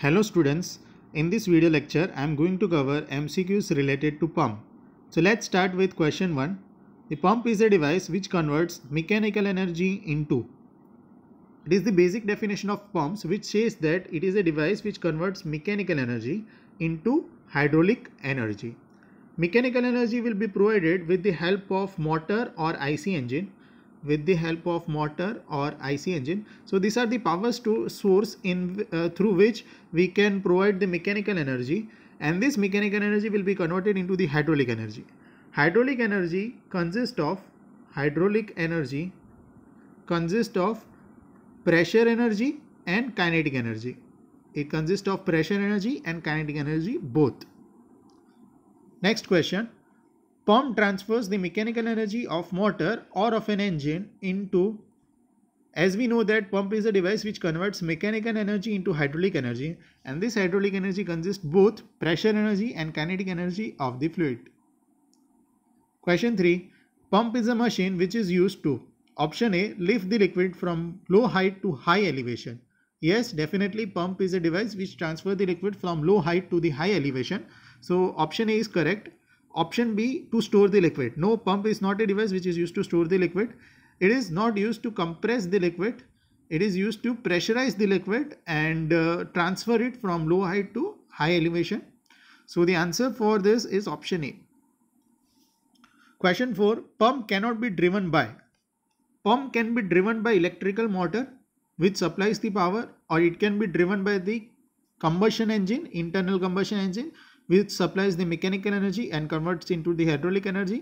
Hello students, in this video lecture I am going to cover MCQs related to pump. So let's start with question 1. The pump is a device which converts mechanical energy into. It is the basic definition of pumps which says that it is a device which converts mechanical energy into hydraulic energy. Mechanical energy will be provided with the help of motor or IC engine with the help of motor or IC engine. So these are the power source in uh, through which we can provide the mechanical energy and this mechanical energy will be converted into the hydraulic energy. Hydraulic energy consists of hydraulic energy consists of pressure energy and kinetic energy. It consists of pressure energy and kinetic energy both. Next question Pump transfers the mechanical energy of motor or of an engine into as we know that pump is a device which converts mechanical energy into hydraulic energy and this hydraulic energy consists both pressure energy and kinetic energy of the fluid. Question 3. Pump is a machine which is used to Option A. Lift the liquid from low height to high elevation. Yes, definitely pump is a device which transfers the liquid from low height to the high elevation. So option A is correct Option B, to store the liquid. No, pump is not a device which is used to store the liquid. It is not used to compress the liquid. It is used to pressurize the liquid and uh, transfer it from low height to high elevation. So the answer for this is option A. Question 4. Pump cannot be driven by. Pump can be driven by electrical motor which supplies the power or it can be driven by the combustion engine, internal combustion engine which supplies the mechanical energy and converts into the hydraulic energy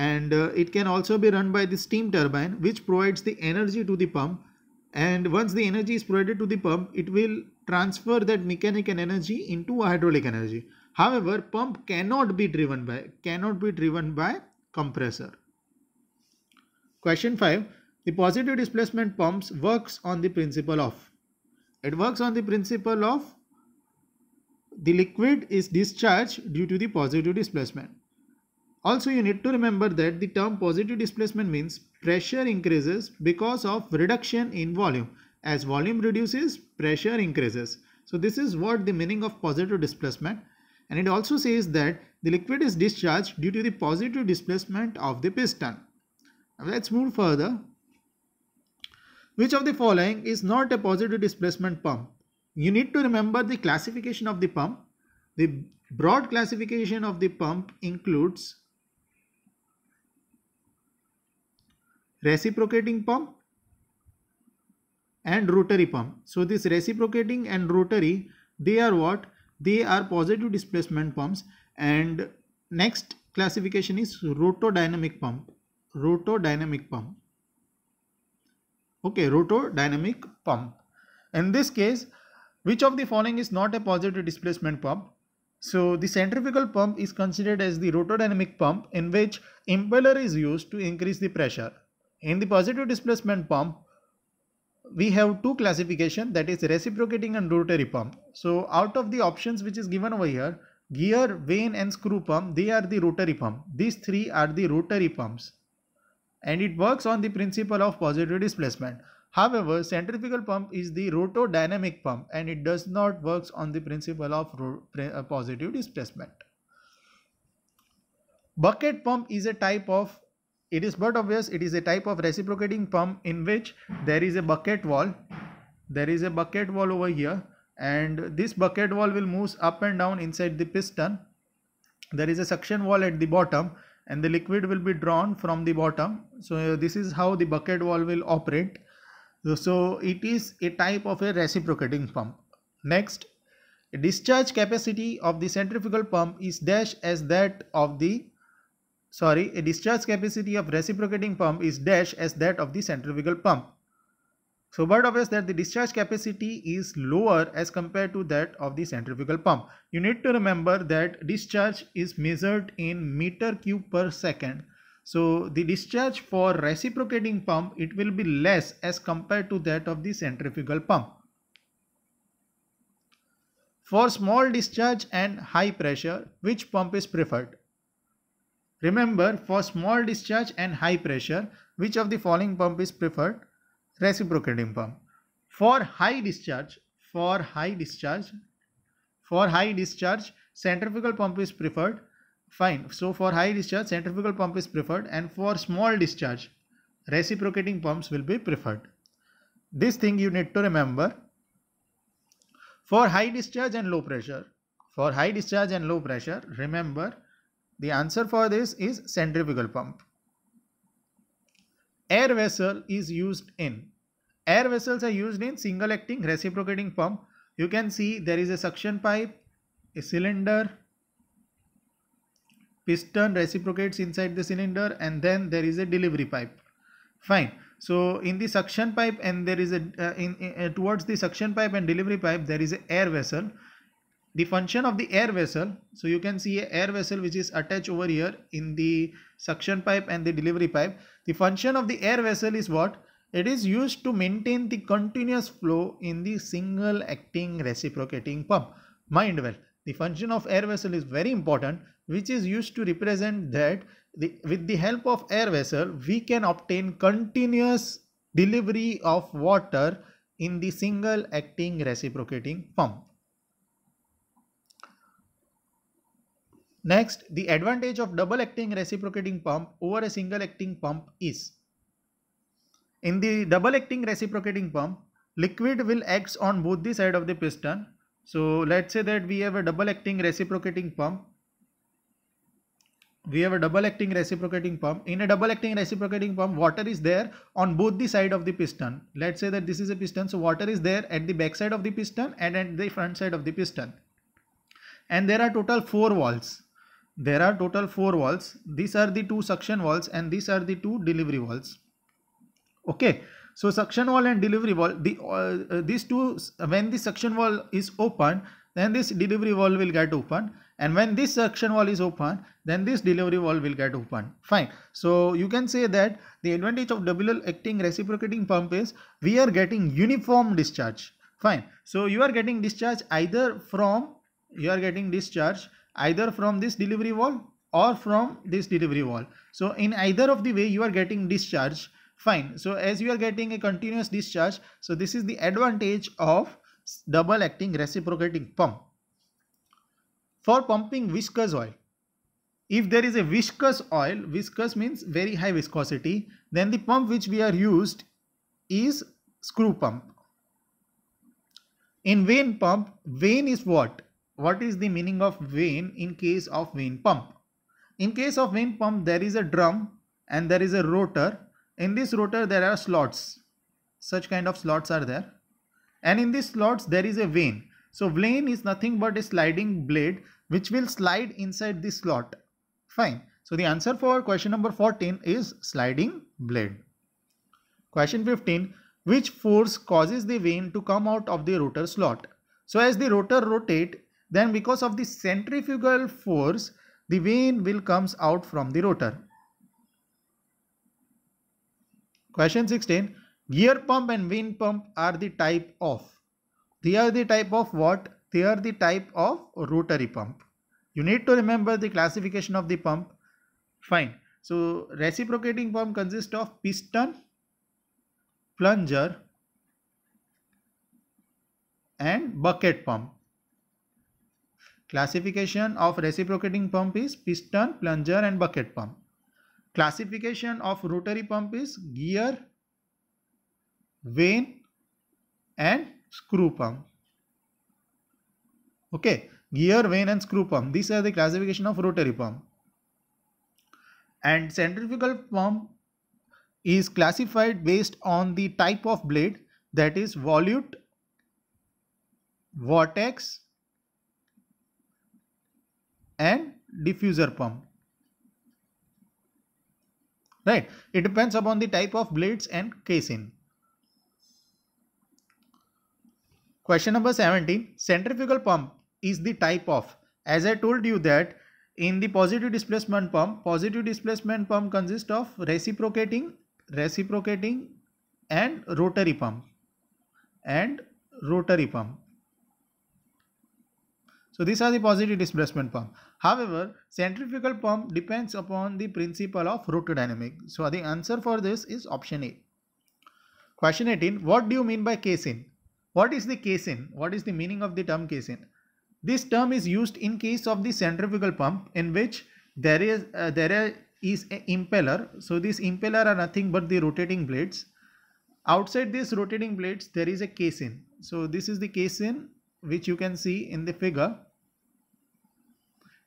and uh, it can also be run by the steam turbine which provides the energy to the pump and once the energy is provided to the pump it will transfer that mechanical energy into a hydraulic energy however pump cannot be driven by cannot be driven by compressor question 5 the positive displacement pumps works on the principle of it works on the principle of the liquid is discharged due to the positive displacement. Also you need to remember that the term positive displacement means pressure increases because of reduction in volume. As volume reduces, pressure increases. So this is what the meaning of positive displacement and it also says that the liquid is discharged due to the positive displacement of the piston. Now let's move further. Which of the following is not a positive displacement pump? you need to remember the classification of the pump. The broad classification of the pump includes reciprocating pump and rotary pump. So this reciprocating and rotary, they are what? They are positive displacement pumps and next classification is rotodynamic pump. Rotodynamic pump. Okay, rotodynamic pump. In this case, which of the following is not a positive displacement pump? So the centrifugal pump is considered as the rotodynamic pump in which impeller is used to increase the pressure. In the positive displacement pump, we have two classification that is reciprocating and rotary pump. So out of the options which is given over here, gear, vane and screw pump, they are the rotary pump. These three are the rotary pumps and it works on the principle of positive displacement. However, centrifugal pump is the rotodynamic pump and it does not works on the principle of uh, positive displacement. Bucket pump is a type of, it is but obvious, it is a type of reciprocating pump in which there is a bucket wall. There is a bucket wall over here and this bucket wall will move up and down inside the piston. There is a suction wall at the bottom and the liquid will be drawn from the bottom. So uh, this is how the bucket wall will operate so it is a type of a reciprocating pump. Next, discharge capacity of the centrifugal pump is dash as that of the sorry a discharge capacity of reciprocating pump is dash as that of the centrifugal pump so of obvious that the discharge capacity is lower as compared to that of the centrifugal pump you need to remember that discharge is measured in meter cube per second so the discharge for reciprocating pump, it will be less as compared to that of the centrifugal pump. For small discharge and high pressure, which pump is preferred? Remember, for small discharge and high pressure, which of the following pump is preferred? Reciprocating pump. For high discharge, for high discharge, for high discharge, centrifugal pump is preferred Fine. So for high discharge, centrifugal pump is preferred and for small discharge, reciprocating pumps will be preferred. This thing you need to remember. For high discharge and low pressure, for high discharge and low pressure, remember the answer for this is centrifugal pump. Air vessel is used in. Air vessels are used in single acting reciprocating pump. You can see there is a suction pipe, a cylinder, piston reciprocates inside the cylinder and then there is a delivery pipe fine so in the suction pipe and there is a uh, in, in uh, towards the suction pipe and delivery pipe there is a air vessel the function of the air vessel so you can see a air vessel which is attached over here in the suction pipe and the delivery pipe the function of the air vessel is what it is used to maintain the continuous flow in the single acting reciprocating pump mind well the function of air vessel is very important which is used to represent that the, with the help of air vessel we can obtain continuous delivery of water in the single acting reciprocating pump. Next, the advantage of double acting reciprocating pump over a single acting pump is in the double acting reciprocating pump, liquid will act on both the side of the piston. So let's say that we have a double acting reciprocating pump we have a double acting reciprocating pump in a double acting reciprocating pump water is there on both the side of the piston let's say that this is a piston so water is there at the back side of the piston and at the front side of the piston and there are total four walls there are total four walls these are the two suction walls and these are the two delivery walls okay so suction wall and delivery wall the uh, uh these two when the suction wall is open then this delivery wall will get open and when this suction valve is open then this delivery valve will get open fine so you can say that the advantage of WL acting reciprocating pump is we are getting uniform discharge fine so you are getting discharge either from you are getting discharge either from this delivery valve or from this delivery valve so in either of the way you are getting discharge fine so as you are getting a continuous discharge so this is the advantage of double acting reciprocating pump for pumping viscous oil. If there is a viscous oil, viscous means very high viscosity, then the pump which we are used is screw pump. In vane pump, vane is what? What is the meaning of vane in case of vane pump? In case of vane pump, there is a drum and there is a rotor. In this rotor, there are slots. Such kind of slots are there. And in these slots, there is a vane. So vane is nothing but a sliding blade which will slide inside the slot. Fine. So the answer for question number 14 is sliding blade. Question 15. Which force causes the vane to come out of the rotor slot? So as the rotor rotate, then because of the centrifugal force, the vane will comes out from the rotor. Question 16. Gear pump and vane pump are the type of. They are the type of what? They are the type of rotary pump. You need to remember the classification of the pump. Fine. So reciprocating pump consists of piston, plunger and bucket pump. Classification of reciprocating pump is piston, plunger and bucket pump. Classification of rotary pump is gear, vane and screw pump. Okay, gear, vane and screw pump. These are the classification of rotary pump. And centrifugal pump is classified based on the type of blade that is volute, vortex and diffuser pump right it depends upon the type of blades and casing Question number 17. Centrifugal pump is the type of. As I told you that in the positive displacement pump, positive displacement pump consists of reciprocating, reciprocating and rotary pump and rotary pump. So these are the positive displacement pump. However, centrifugal pump depends upon the principle of rotodynamic. So the answer for this is option A. Question 18. What do you mean by casein? What is the casein? What is the meaning of the term casein? This term is used in case of the centrifugal pump in which there is uh, there is an impeller. So this impeller are nothing but the rotating blades. Outside these rotating blades there is a casein. So this is the casein which you can see in the figure.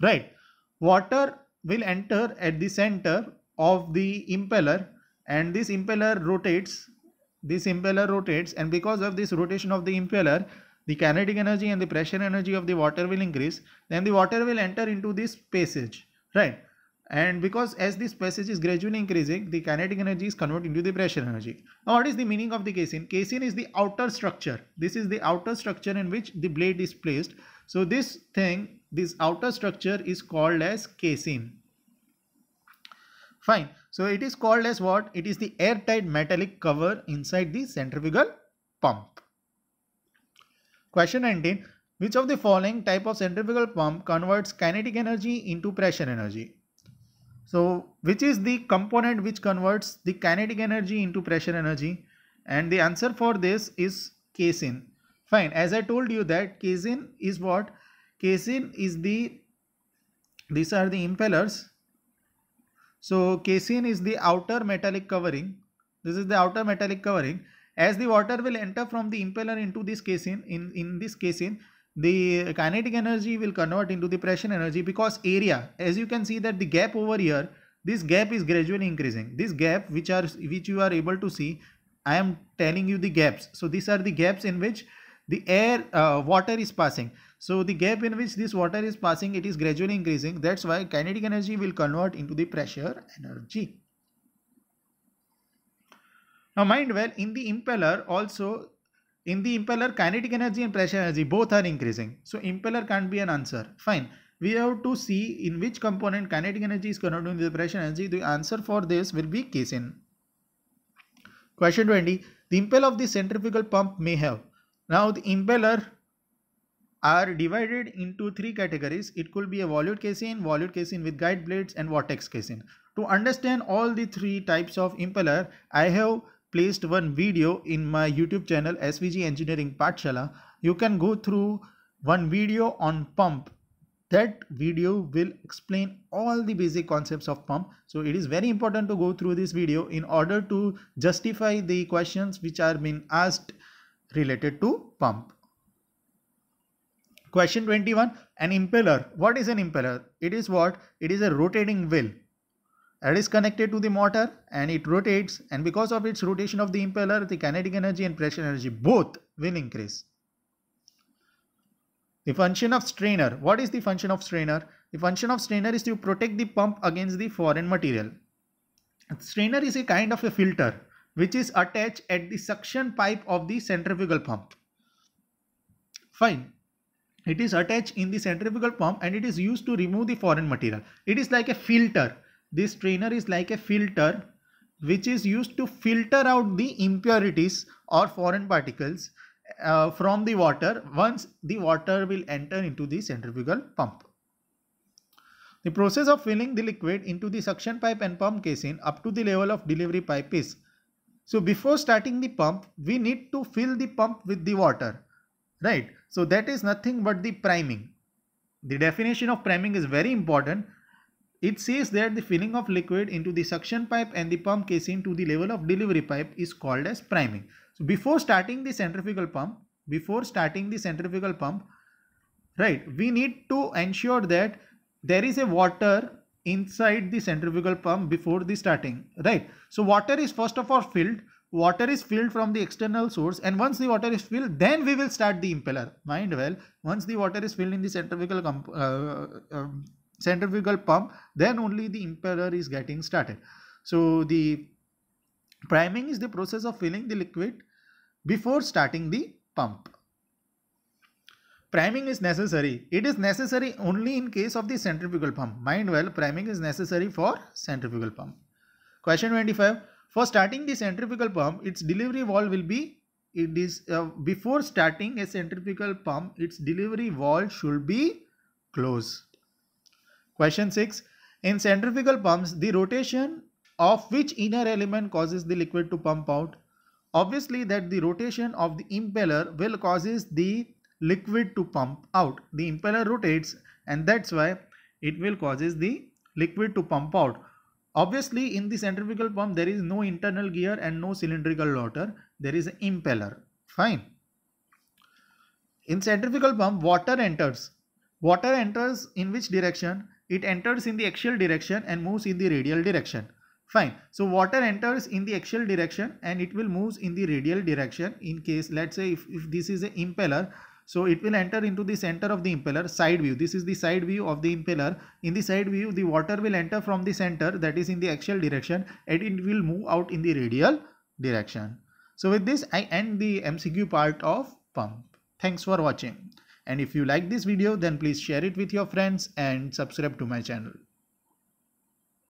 Right. Water will enter at the center of the impeller and this impeller rotates this impeller rotates and because of this rotation of the impeller the kinetic energy and the pressure energy of the water will increase then the water will enter into this passage right and because as this passage is gradually increasing the kinetic energy is converted into the pressure energy now what is the meaning of the casein casein is the outer structure this is the outer structure in which the blade is placed so this thing this outer structure is called as casein fine so it is called as what? It is the airtight metallic cover inside the centrifugal pump. Question 19. Which of the following type of centrifugal pump converts kinetic energy into pressure energy? So which is the component which converts the kinetic energy into pressure energy? And the answer for this is casein. Fine. As I told you that casein is what? Casein is the, these are the impellers so casein is the outer metallic covering. This is the outer metallic covering. As the water will enter from the impeller into this casein, in, in this casein, the kinetic energy will convert into the pressure energy because area, as you can see that the gap over here, this gap is gradually increasing. This gap which are which you are able to see, I am telling you the gaps. So these are the gaps in which the air uh, water is passing. So the gap in which this water is passing, it is gradually increasing. That's why kinetic energy will convert into the pressure energy. Now mind well, in the impeller also, in the impeller kinetic energy and pressure energy both are increasing. So impeller can't be an answer. Fine. We have to see in which component kinetic energy is converted into the pressure energy. The answer for this will be casein. Question 20. The impeller of the centrifugal pump may have. Now the impeller are divided into three categories. It could be a volute casing, volute casing with guide blades and vortex casing. To understand all the three types of impeller, I have placed one video in my YouTube channel SVG Engineering Patshala. You can go through one video on pump. That video will explain all the basic concepts of pump. So it is very important to go through this video in order to justify the questions which are being asked related to pump. Question 21. An impeller. What is an impeller? It is what? It is a rotating wheel that is connected to the motor and it rotates and because of its rotation of the impeller, the kinetic energy and pressure energy both will increase. The function of strainer. What is the function of strainer? The function of strainer is to protect the pump against the foreign material. Strainer is a kind of a filter which is attached at the suction pipe of the centrifugal pump. Fine it is attached in the centrifugal pump and it is used to remove the foreign material it is like a filter this strainer is like a filter which is used to filter out the impurities or foreign particles uh, from the water once the water will enter into the centrifugal pump. The process of filling the liquid into the suction pipe and pump casing up to the level of delivery pipe is. So before starting the pump, we need to fill the pump with the water right? So that is nothing but the priming. The definition of priming is very important. It says that the filling of liquid into the suction pipe and the pump casing to the level of delivery pipe is called as priming. So before starting the centrifugal pump, before starting the centrifugal pump, right, we need to ensure that there is a water inside the centrifugal pump before the starting, right? So water is first of all filled water is filled from the external source and once the water is filled then we will start the impeller mind well once the water is filled in the centrifugal uh, um, centrifugal pump then only the impeller is getting started so the priming is the process of filling the liquid before starting the pump priming is necessary it is necessary only in case of the centrifugal pump mind well priming is necessary for centrifugal pump question 25 for starting the centrifugal pump, its delivery valve will be, it is uh, before starting a centrifugal pump, its delivery valve should be closed. Question 6. In centrifugal pumps, the rotation of which inner element causes the liquid to pump out? Obviously that the rotation of the impeller will causes the liquid to pump out. The impeller rotates and that's why it will causes the liquid to pump out. Obviously, in the centrifugal pump, there is no internal gear and no cylindrical rotor. There is an impeller. Fine. In centrifugal pump, water enters. Water enters in which direction? It enters in the axial direction and moves in the radial direction. Fine. So water enters in the axial direction and it will moves in the radial direction in case let's say if, if this is an impeller so it will enter into the center of the impeller side view. This is the side view of the impeller. In the side view, the water will enter from the center that is in the axial direction and it will move out in the radial direction. So with this, I end the MCQ part of pump. Thanks for watching. And if you like this video, then please share it with your friends and subscribe to my channel.